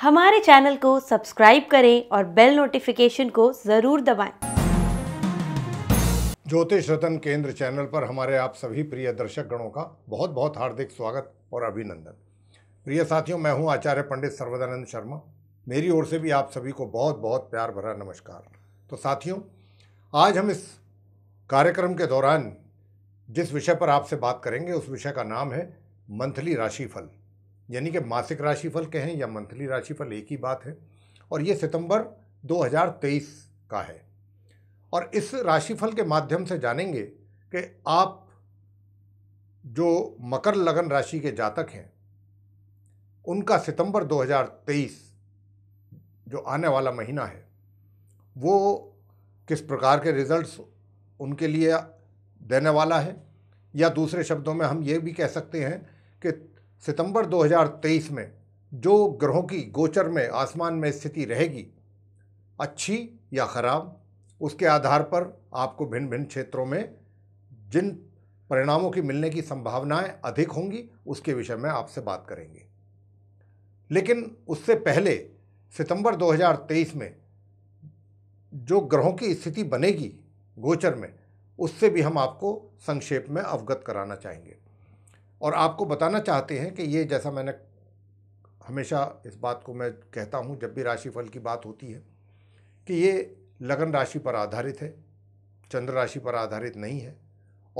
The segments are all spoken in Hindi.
हमारे चैनल को सब्सक्राइब करें और बेल नोटिफिकेशन को ज़रूर दबाएं। ज्योतिष रतन केंद्र चैनल पर हमारे आप सभी प्रिय दर्शक गणों का बहुत बहुत हार्दिक स्वागत और अभिनंदन प्रिय साथियों मैं हूं आचार्य पंडित सर्वदानंद शर्मा मेरी ओर से भी आप सभी को बहुत बहुत प्यार भरा नमस्कार तो साथियों आज हम इस कार्यक्रम के दौरान जिस विषय पर आपसे बात करेंगे उस विषय का नाम है मंथली राशिफल यानी कि मासिक राशिफल कहें या मंथली राशिफल एक ही बात है और ये सितंबर 2023 का है और इस राशिफल के माध्यम से जानेंगे कि आप जो मकर लगन राशि के जातक हैं उनका सितंबर 2023 जो आने वाला महीना है वो किस प्रकार के रिजल्ट्स उनके लिए देने वाला है या दूसरे शब्दों में हम ये भी कह सकते हैं कि सितंबर 2023 में जो ग्रहों की गोचर में आसमान में स्थिति रहेगी अच्छी या ख़राब उसके आधार पर आपको भिन्न भिन्न क्षेत्रों में जिन परिणामों की मिलने की संभावनाएं अधिक होंगी उसके विषय में आपसे बात करेंगे लेकिन उससे पहले सितंबर 2023 में जो ग्रहों की स्थिति बनेगी गोचर में उससे भी हम आपको संक्षेप में अवगत कराना चाहेंगे और आपको बताना चाहते हैं कि ये जैसा मैंने हमेशा इस बात को मैं कहता हूँ जब भी राशिफल की बात होती है कि ये लगन राशि पर आधारित है चंद्र राशि पर आधारित नहीं है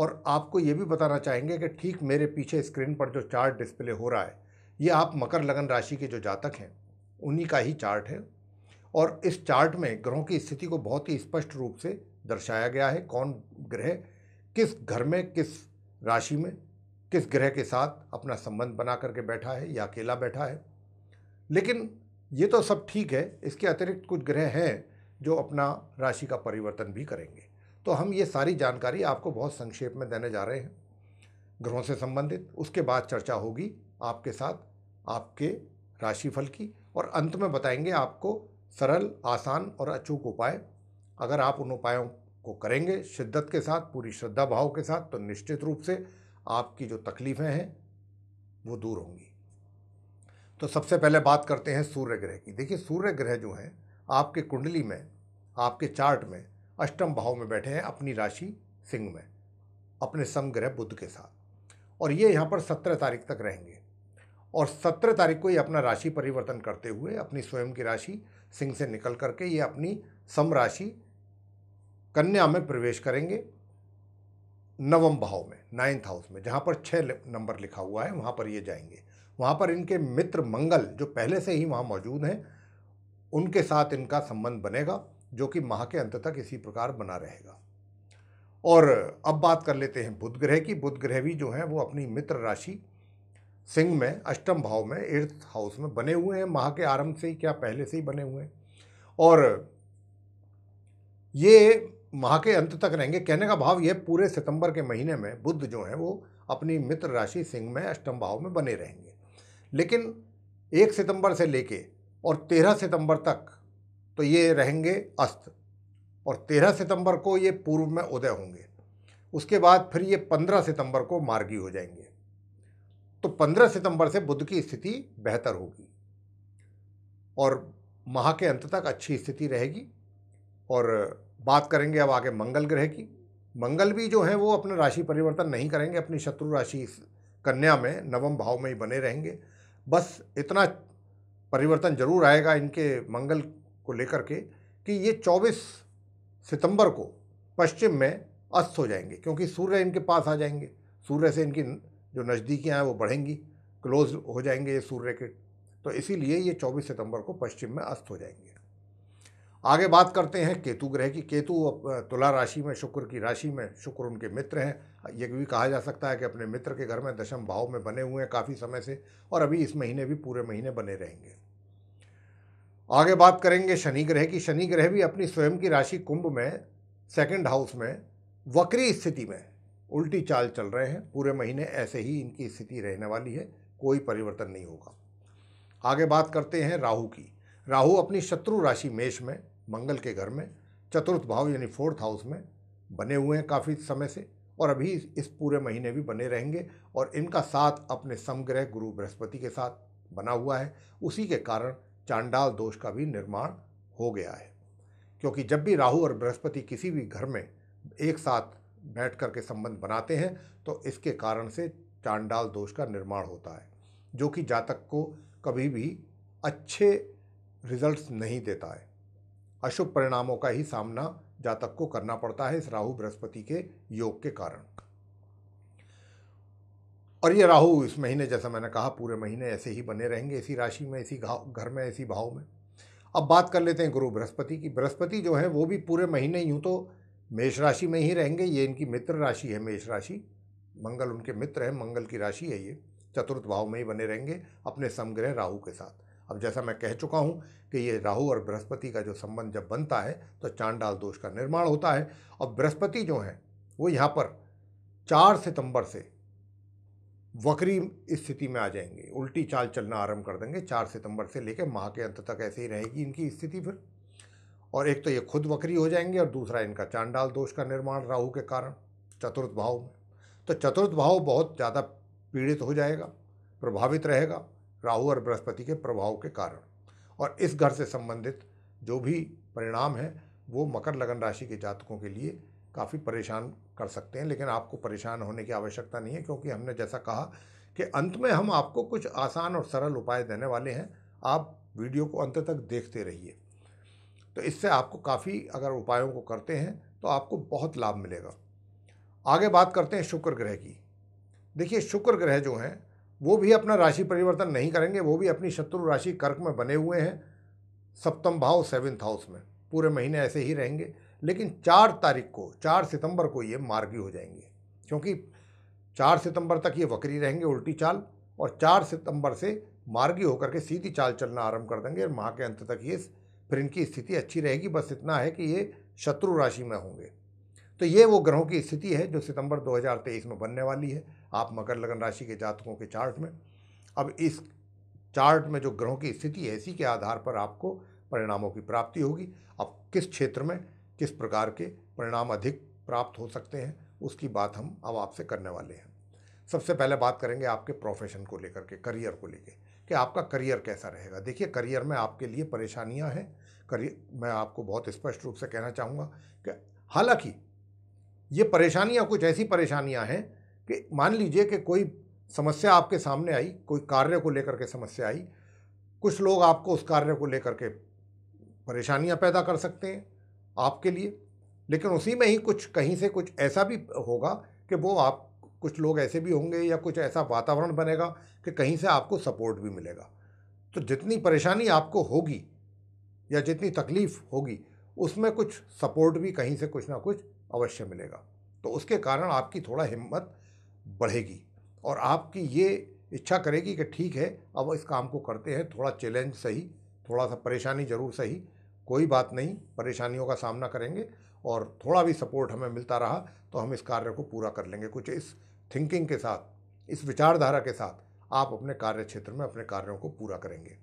और आपको ये भी बताना चाहेंगे कि ठीक मेरे पीछे स्क्रीन पर जो चार्ट डिस्प्ले हो रहा है ये आप मकर लगन राशि के जो जातक हैं उन्हीं का ही चार्ट है और इस चार्ट में ग्रहों की स्थिति को बहुत ही स्पष्ट रूप से दर्शाया गया है कौन ग्रह किस घर में किस राशि में किस ग्रह के साथ अपना संबंध बना करके बैठा है या अकेला बैठा है लेकिन ये तो सब ठीक है इसके अतिरिक्त कुछ ग्रह हैं जो अपना राशि का परिवर्तन भी करेंगे तो हम ये सारी जानकारी आपको बहुत संक्षेप में देने जा रहे हैं ग्रहों से संबंधित उसके बाद चर्चा होगी आपके साथ आपके राशिफल की और अंत में बताएंगे आपको सरल आसान और अचूक उपाय अगर आप उन उपायों को करेंगे शिद्दत के साथ पूरी श्रद्धा भाव के साथ तो निश्चित रूप से आपकी जो तकलीफ़ें हैं वो दूर होंगी तो सबसे पहले बात करते हैं सूर्य ग्रह की देखिए सूर्य ग्रह जो हैं आपके कुंडली में आपके चार्ट में अष्टम भाव में बैठे हैं अपनी राशि सिंह में अपने समग्रह बुद्ध के साथ और ये यहाँ पर सत्रह तारीख तक रहेंगे और सत्रह तारीख को ये अपना राशि परिवर्तन करते हुए अपनी स्वयं की राशि सिंह से निकल करके ये अपनी सम राशि कन्या में प्रवेश करेंगे नवम भाव में नाइन्थ हाउस में जहाँ पर छः नंबर लिखा हुआ है वहाँ पर ये जाएंगे वहाँ पर इनके मित्र मंगल जो पहले से ही वहाँ मौजूद हैं उनके साथ इनका संबंध बनेगा जो कि माह के अंत तक इसी प्रकार बना रहेगा और अब बात कर लेते हैं बुध ग्रह की बुध ग्रह भी जो हैं वो अपनी मित्र राशि सिंह में अष्टम भाव में एर्थ हाउस में बने हुए हैं माह के आरंभ से ही क्या पहले से ही बने हुए हैं और ये माह के अंत तक रहेंगे कहने का भाव यह पूरे सितंबर के महीने में बुद्ध जो हैं वो अपनी मित्र राशि सिंह में अष्टम भाव में बने रहेंगे लेकिन एक सितंबर से लेके और तेरह सितंबर तक तो ये रहेंगे अस्त और तेरह सितंबर को ये पूर्व में उदय होंगे उसके बाद फिर ये पंद्रह सितंबर को मार्गी हो जाएंगे तो पंद्रह सितंबर से बुद्ध की स्थिति बेहतर होगी और माह के अंत तक अच्छी स्थिति रहेगी और बात करेंगे अब आगे मंगल ग्रह की मंगल भी जो है वो अपने राशि परिवर्तन नहीं करेंगे अपनी शत्रु राशि कन्या में नवम भाव में ही बने रहेंगे बस इतना परिवर्तन जरूर आएगा इनके मंगल को लेकर के कि ये 24 सितंबर को पश्चिम में अस्त हो जाएंगे क्योंकि सूर्य इनके पास आ जाएंगे सूर्य से इनकी जो नज़दीकियाँ हैं वो बढ़ेंगी क्लोज हो जाएंगे ये सूर्य के तो इसीलिए ये 24 सितंबर को पश्चिम में अस्त हो जाएंगे आगे बात करते हैं केतु ग्रह की केतु तुला राशि में शुक्र की राशि में शुक्र उनके मित्र हैं ये भी कहा जा सकता है कि अपने मित्र के घर में दशम भाव में बने हुए हैं काफ़ी समय से और अभी इस महीने भी पूरे महीने बने रहेंगे आगे बात करेंगे शनि ग्रह की शनि ग्रह भी अपनी स्वयं की राशि कुंभ में सेकेंड हाउस में वक्री स्थिति में उल्टी चाल चल रहे हैं पूरे महीने ऐसे ही इनकी स्थिति रहने वाली है कोई परिवर्तन नहीं होगा आगे बात करते हैं राहु की राहु अपनी शत्रु राशि मेष में मंगल के घर में चतुर्थ भाव यानी फोर्थ हाउस में बने हुए हैं काफ़ी समय से और अभी इस पूरे महीने भी बने रहेंगे और इनका साथ अपने समग्रह गुरु बृहस्पति के साथ बना हुआ है उसी के कारण चांडाल दोष का भी निर्माण हो गया है क्योंकि जब भी राहु और बृहस्पति किसी भी घर में एक साथ बैठ कर के संबंध बनाते हैं तो इसके कारण से चांडाल दोष का निर्माण होता है जो कि जातक को कभी भी अच्छे रिजल्ट्स नहीं देता है अशुभ परिणामों का ही सामना जातक को करना पड़ता है इस राहु बृहस्पति के योग के कारण और ये राहु इस महीने जैसा मैंने कहा पूरे महीने ऐसे ही बने रहेंगे इसी राशि में इसी घाव घर में इसी भाव में अब बात कर लेते हैं गुरु बृहस्पति की बृहस्पति जो है वो भी पूरे महीने यूँ तो मेष राशि में ही रहेंगे ये इनकी मित्र राशि है मेष राशि मंगल उनके मित्र हैं मंगल की राशि है ये चतुर्थ भाव में ही बने रहेंगे अपने समग्रह राहु के साथ अब जैसा मैं कह चुका हूँ कि ये राहु और बृहस्पति का जो संबंध जब बनता है तो चांडाल दोष का निर्माण होता है और बृहस्पति जो है वो यहाँ पर चार सितंबर से वक्री स्थिति में आ जाएंगे उल्टी चाल चलना आरंभ कर देंगे चार सितंबर से लेकर माह के अंत तक ऐसे ही रहेगी इनकी स्थिति फिर और एक तो ये खुद वक्री हो जाएंगे और दूसरा इनका चांडाल दोष का निर्माण राहु के कारण चतुर्थ भाव में तो चतुर्थ भाव बहुत ज़्यादा पीड़ित हो जाएगा प्रभावित रहेगा राहु और बृहस्पति के प्रभाव के कारण और इस घर से संबंधित जो भी परिणाम है वो मकर लगन राशि के जातकों के लिए काफ़ी परेशान कर सकते हैं लेकिन आपको परेशान होने की आवश्यकता नहीं है क्योंकि हमने जैसा कहा कि अंत में हम आपको कुछ आसान और सरल उपाय देने वाले हैं आप वीडियो को अंत तक देखते रहिए तो इससे आपको काफ़ी अगर उपायों को करते हैं तो आपको बहुत लाभ मिलेगा आगे बात करते हैं शुक्र ग्रह की देखिए शुक्र ग्रह जो हैं वो भी अपना राशि परिवर्तन नहीं करेंगे वो भी अपनी शत्रु राशि कर्क में बने हुए हैं सप्तम भाव सेवेंथ हाउस में पूरे महीने ऐसे ही रहेंगे लेकिन चार तारीख को चार सितंबर को ये मार्गी हो जाएंगे क्योंकि चार सितंबर तक ये वक्री रहेंगे उल्टी चाल और चार सितंबर से मार्गी होकर के सीधी चाल चलना आरंभ कर देंगे और माह के अंत तक ये फिर इनकी स्थिति अच्छी रहेगी बस इतना है कि ये शत्रु राशि में होंगे तो ये वो ग्रहों की स्थिति है जो सितंबर 2023 में बनने वाली है आप मकर लगन राशि के जातकों के चार्ट में अब इस चार्ट में जो ग्रहों की स्थिति है इसी के आधार पर आपको परिणामों की प्राप्ति होगी अब किस क्षेत्र में किस प्रकार के परिणाम अधिक प्राप्त हो सकते हैं उसकी बात हम अब आपसे करने वाले हैं सबसे पहले बात करेंगे आपके प्रोफेशन को लेकर के करियर को लेकर कि आपका करियर कैसा रहेगा देखिए करियर में आपके लिए परेशानियां हैं करियर मैं आपको बहुत स्पष्ट रूप से कहना चाहूँगा कि हालांकि ये परेशानियाँ कुछ ऐसी परेशानियाँ हैं कि मान लीजिए कि कोई समस्या आपके सामने आई कोई कार्य को लेकर के समस्या आई कुछ लोग आपको उस कार्य को लेकर के परेशानियाँ पैदा कर सकते हैं आपके लिए लेकिन उसी में ही कुछ कहीं से कुछ ऐसा भी होगा कि वो आप कुछ लोग ऐसे भी होंगे या कुछ ऐसा वातावरण बनेगा कि कहीं से आपको सपोर्ट भी मिलेगा तो जितनी परेशानी आपको होगी या जितनी तकलीफ़ होगी उसमें कुछ सपोर्ट भी कहीं से कुछ ना कुछ अवश्य मिलेगा तो उसके कारण आपकी थोड़ा हिम्मत बढ़ेगी और आपकी ये इच्छा करेगी कि ठीक है अब इस काम को करते हैं थोड़ा चैलेंज सही थोड़ा सा परेशानी ज़रूर सही कोई बात नहीं परेशानियों का सामना करेंगे और थोड़ा भी सपोर्ट हमें मिलता रहा तो हम इस कार्य को पूरा कर लेंगे कुछ इस थिंकिंग के साथ इस विचारधारा के साथ आप अपने कार्य क्षेत्र में अपने कार्यों को पूरा करेंगे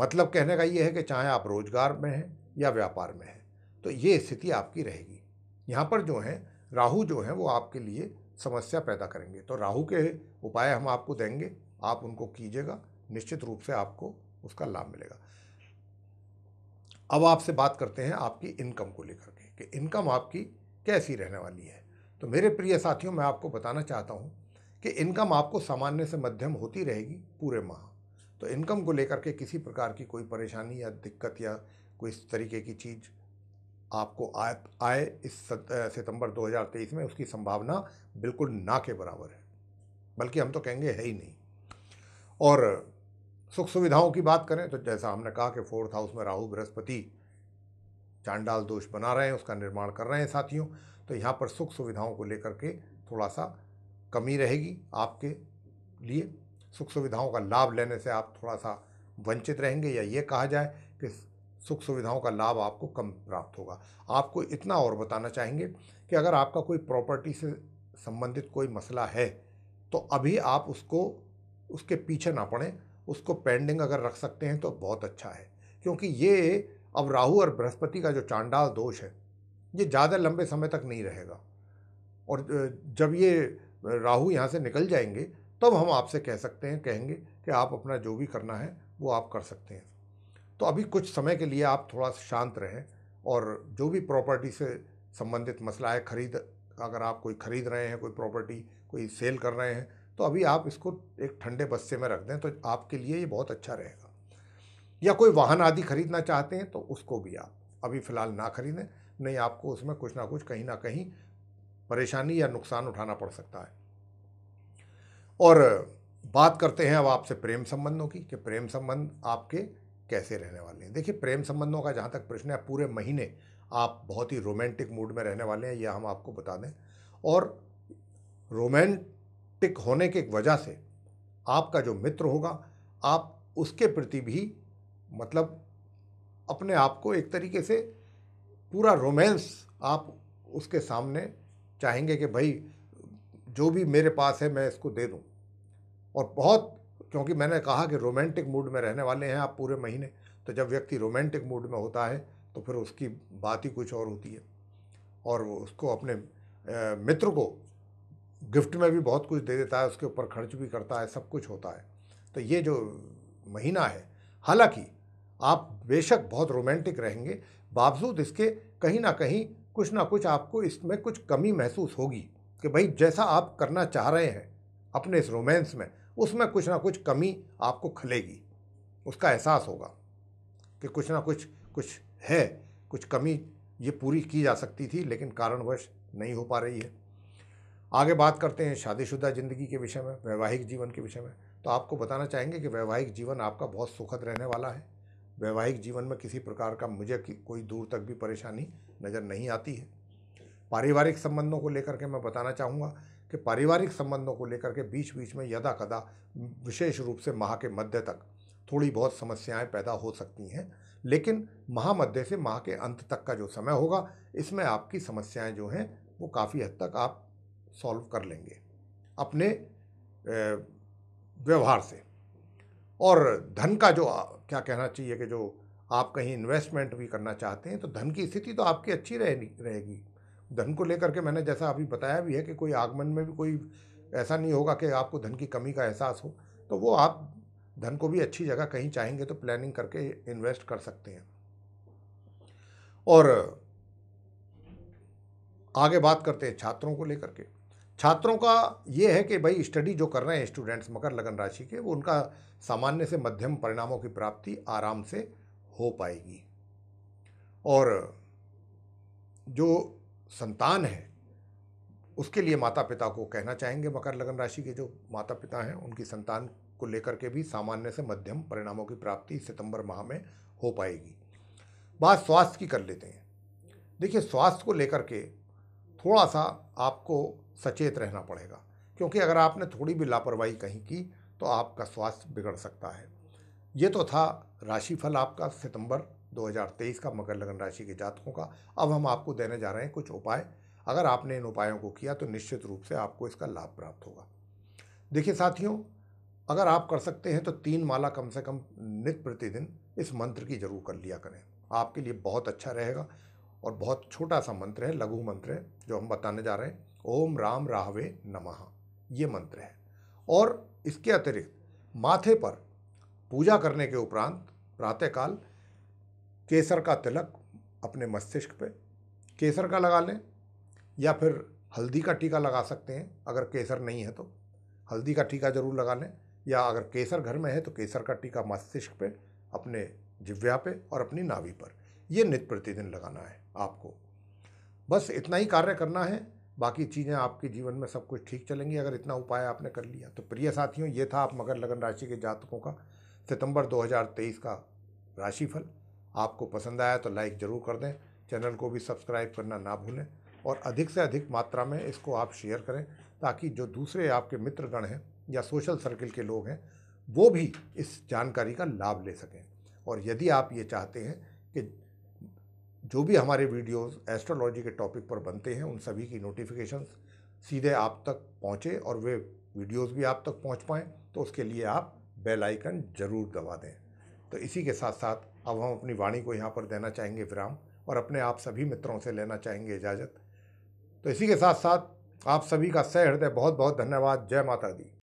मतलब कहने का ये है कि चाहे आप रोजगार में हैं या व्यापार में हैं तो ये स्थिति आपकी रहेगी यहाँ पर जो है राहु जो है वो आपके लिए समस्या पैदा करेंगे तो राहु के उपाय हम आपको देंगे आप उनको कीजिएगा निश्चित रूप से आपको उसका लाभ मिलेगा अब आपसे बात करते हैं आपकी इनकम को लेकर के कि इनकम आपकी कैसी रहने वाली है तो मेरे प्रिय साथियों मैं आपको बताना चाहता हूँ कि इनकम आपको सामान्य से मध्यम होती रहेगी पूरे माह तो इनकम को लेकर के किसी प्रकार की कोई परेशानी या दिक्कत या कोई इस तरीके की चीज़ आपको आय आए इस सितंबर 2023 में उसकी संभावना बिल्कुल ना के बराबर है बल्कि हम तो कहेंगे है ही नहीं और सुख सुविधाओं की बात करें तो जैसा हमने कहा कि फोर्थ हाउस में राहु बृहस्पति चांडाल दोष बना रहे हैं उसका निर्माण कर रहे हैं साथियों तो यहाँ पर सुख सुविधाओं को लेकर के थोड़ा सा कमी रहेगी आपके लिए सुख सुविधाओं का लाभ लेने से आप थोड़ा सा वंचित रहेंगे या ये कहा जाए कि सुख सुविधाओं का लाभ आपको कम प्राप्त होगा आपको इतना और बताना चाहेंगे कि अगर आपका कोई प्रॉपर्टी से संबंधित कोई मसला है तो अभी आप उसको उसके पीछे ना पड़ें उसको पेंडिंग अगर रख सकते हैं तो बहुत अच्छा है क्योंकि ये अब राहु और बृहस्पति का जो चांडाल दोष है ये ज़्यादा लंबे समय तक नहीं रहेगा और जब ये राहु यहाँ से निकल जाएंगे तब तो हम आपसे कह सकते हैं कहेंगे कि आप अपना जो भी करना है वो आप कर सकते हैं तो अभी कुछ समय के लिए आप थोड़ा शांत रहें और जो भी प्रॉपर्टी से संबंधित मसला है खरीद अगर आप कोई ख़रीद रहे हैं कोई प्रॉपर्टी कोई सेल कर रहे हैं तो अभी आप इसको एक ठंडे बस्से में रख दें तो आपके लिए ये बहुत अच्छा रहेगा या कोई वाहन आदि खरीदना चाहते हैं तो उसको भी आप अभी फ़िलहाल ना खरीदें नहीं आपको उसमें कुछ ना कुछ कहीं ना कहीं परेशानी या नुकसान उठाना पड़ सकता है और बात करते हैं अब आपसे प्रेम संबंधों की कि प्रेम संबंध आपके कैसे रहने वाले हैं देखिए प्रेम संबंधों का जहाँ तक प्रश्न है पूरे महीने आप बहुत ही रोमांटिक मूड में रहने वाले हैं यह हम आपको बता दें और रोमांटिक होने की वजह से आपका जो मित्र होगा आप उसके प्रति भी मतलब अपने आप को एक तरीके से पूरा रोमांस आप उसके सामने चाहेंगे कि भाई जो भी मेरे पास है मैं इसको दे दूं और बहुत क्योंकि मैंने कहा कि रोमांटिक मूड में रहने वाले हैं आप पूरे महीने तो जब व्यक्ति रोमांटिक मूड में होता है तो फिर उसकी बात ही कुछ और होती है और उसको अपने मित्र को गिफ्ट में भी बहुत कुछ दे देता है उसके ऊपर खर्च भी करता है सब कुछ होता है तो ये जो महीना है हालांकि आप बेशक बहुत रोमांटिक रहेंगे बावजूद इसके कहीं ना कहीं कुछ ना कुछ आपको इसमें कुछ कमी महसूस होगी कि भाई जैसा आप करना चाह रहे हैं अपने इस रोमांस में उसमें कुछ ना कुछ कमी आपको खलेगी उसका एहसास होगा कि कुछ ना कुछ कुछ है कुछ कमी ये पूरी की जा सकती थी लेकिन कारणवश नहीं हो पा रही है आगे बात करते हैं शादीशुदा ज़िंदगी के विषय में वैवाहिक जीवन के विषय में तो आपको बताना चाहेंगे कि वैवाहिक जीवन आपका बहुत सुखद रहने वाला है वैवाहिक जीवन में किसी प्रकार का मुझे कोई दूर तक भी परेशानी नज़र नहीं आती है पारिवारिक संबंधों को लेकर के मैं बताना चाहूँगा कि पारिवारिक संबंधों को लेकर के बीच बीच में यदा कदा विशेष रूप से माह के मध्य तक थोड़ी बहुत समस्याएं पैदा हो सकती हैं लेकिन माह मध्य से माह के अंत तक का जो समय होगा इसमें आपकी समस्याएं जो हैं वो काफ़ी हद तक आप सॉल्व कर लेंगे अपने व्यवहार से और धन का जो क्या कहना चाहिए कि जो आप कहीं इन्वेस्टमेंट भी करना चाहते हैं तो धन की स्थिति तो आपकी अच्छी रहेगी धन को लेकर के मैंने जैसा अभी बताया भी है कि कोई आगमन में भी कोई ऐसा नहीं होगा कि आपको धन की कमी का एहसास हो तो वो आप धन को भी अच्छी जगह कहीं चाहेंगे तो प्लानिंग करके इन्वेस्ट कर सकते हैं और आगे बात करते हैं छात्रों को लेकर के छात्रों का ये है कि भाई स्टडी जो कर रहे हैं स्टूडेंट्स मकर लगन राशि के वो उनका सामान्य से मध्यम परिणामों की प्राप्ति आराम से हो पाएगी और जो संतान है उसके लिए माता पिता को कहना चाहेंगे मकर लग्न राशि के जो माता पिता हैं उनकी संतान को लेकर के भी सामान्य से मध्यम परिणामों की प्राप्ति सितंबर माह में हो पाएगी बात स्वास्थ्य की कर लेते हैं देखिए स्वास्थ्य को लेकर के थोड़ा सा आपको सचेत रहना पड़ेगा क्योंकि अगर आपने थोड़ी भी लापरवाही कहीं की तो आपका स्वास्थ्य बिगड़ सकता है ये तो था राशिफल आपका सितंबर 2023 का मकर लग्न राशि के जातकों का अब हम आपको देने जा रहे हैं कुछ उपाय अगर आपने इन उपायों को किया तो निश्चित रूप से आपको इसका लाभ प्राप्त होगा देखिए साथियों अगर आप कर सकते हैं तो तीन माला कम से कम नित प्रतिदिन इस मंत्र की जरूर कर लिया करें आपके लिए बहुत अच्छा रहेगा और बहुत छोटा सा मंत्र है लघु मंत्र है जो हम बताने जा रहे हैं ओम राम राहवे नमः ये मंत्र है और इसके अतिरिक्त माथे पर पूजा करने के उपरांत प्रातःकाल केसर का तिलक अपने मस्तिष्क पे केसर का लगा लें या फिर हल्दी का टीका लगा सकते हैं अगर केसर नहीं है तो हल्दी का टीका ज़रूर लगा लें या अगर केसर घर में है तो केसर का टीका मस्तिष्क पे अपने जिव्या पे और अपनी नाभि पर यह नित प्रतिदिन लगाना है आपको बस इतना ही कार्य करना है बाकी चीज़ें आपके जीवन में सब कुछ ठीक चलेंगी अगर इतना उपाय आपने कर लिया तो प्रिय साथियों ये था आप मगर लगन राशि के जातकों का सितंबर 2023 का राशिफल आपको पसंद आया तो लाइक ज़रूर कर दें चैनल को भी सब्सक्राइब करना ना भूलें और अधिक से अधिक मात्रा में इसको आप शेयर करें ताकि जो दूसरे आपके मित्रगण हैं या सोशल सर्किल के लोग हैं वो भी इस जानकारी का लाभ ले सकें और यदि आप ये चाहते हैं कि जो भी हमारे वीडियोस एस्ट्रोलॉजी के टॉपिक पर बनते हैं उन सभी की नोटिफिकेशन सीधे आप तक पहुँचे और वे वीडियोज़ भी आप तक पहुँच पाएँ तो उसके लिए आप बेल आइकन ज़रूर दबा दें तो इसी के साथ साथ अब हम अपनी वाणी को यहाँ पर देना चाहेंगे विराम और अपने आप सभी मित्रों से लेना चाहेंगे इजाज़त तो इसी के साथ साथ आप सभी का सहृदय बहुत बहुत धन्यवाद जय माता दी